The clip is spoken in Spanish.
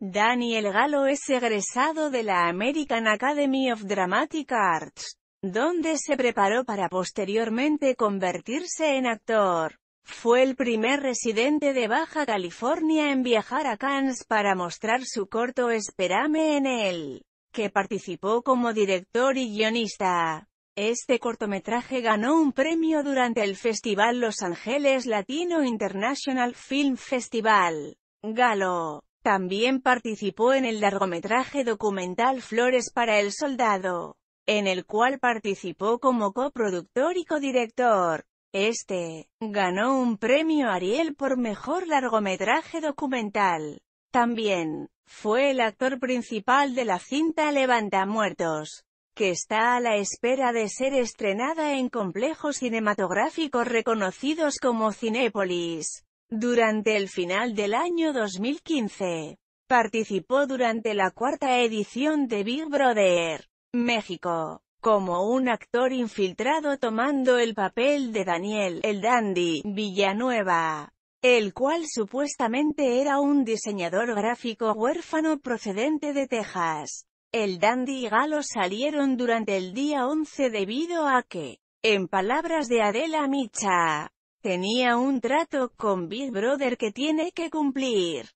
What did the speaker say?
Daniel Galo es egresado de la American Academy of Dramatic Arts, donde se preparó para posteriormente convertirse en actor. Fue el primer residente de Baja California en viajar a Cannes para mostrar su corto Esperame en él, que participó como director y guionista. Este cortometraje ganó un premio durante el Festival Los Ángeles Latino International Film Festival. Galo también participó en el largometraje documental Flores para el Soldado, en el cual participó como coproductor y codirector. Este, ganó un premio Ariel por Mejor Largometraje Documental. También, fue el actor principal de la cinta Levanta Muertos, que está a la espera de ser estrenada en complejos cinematográficos reconocidos como Cinépolis. Durante el final del año 2015, participó durante la cuarta edición de Big Brother, México, como un actor infiltrado tomando el papel de Daniel, el dandy, Villanueva, el cual supuestamente era un diseñador gráfico huérfano procedente de Texas. El dandy y Galo salieron durante el día 11 debido a que, en palabras de Adela Micha, Tenía un trato con Big Brother que tiene que cumplir.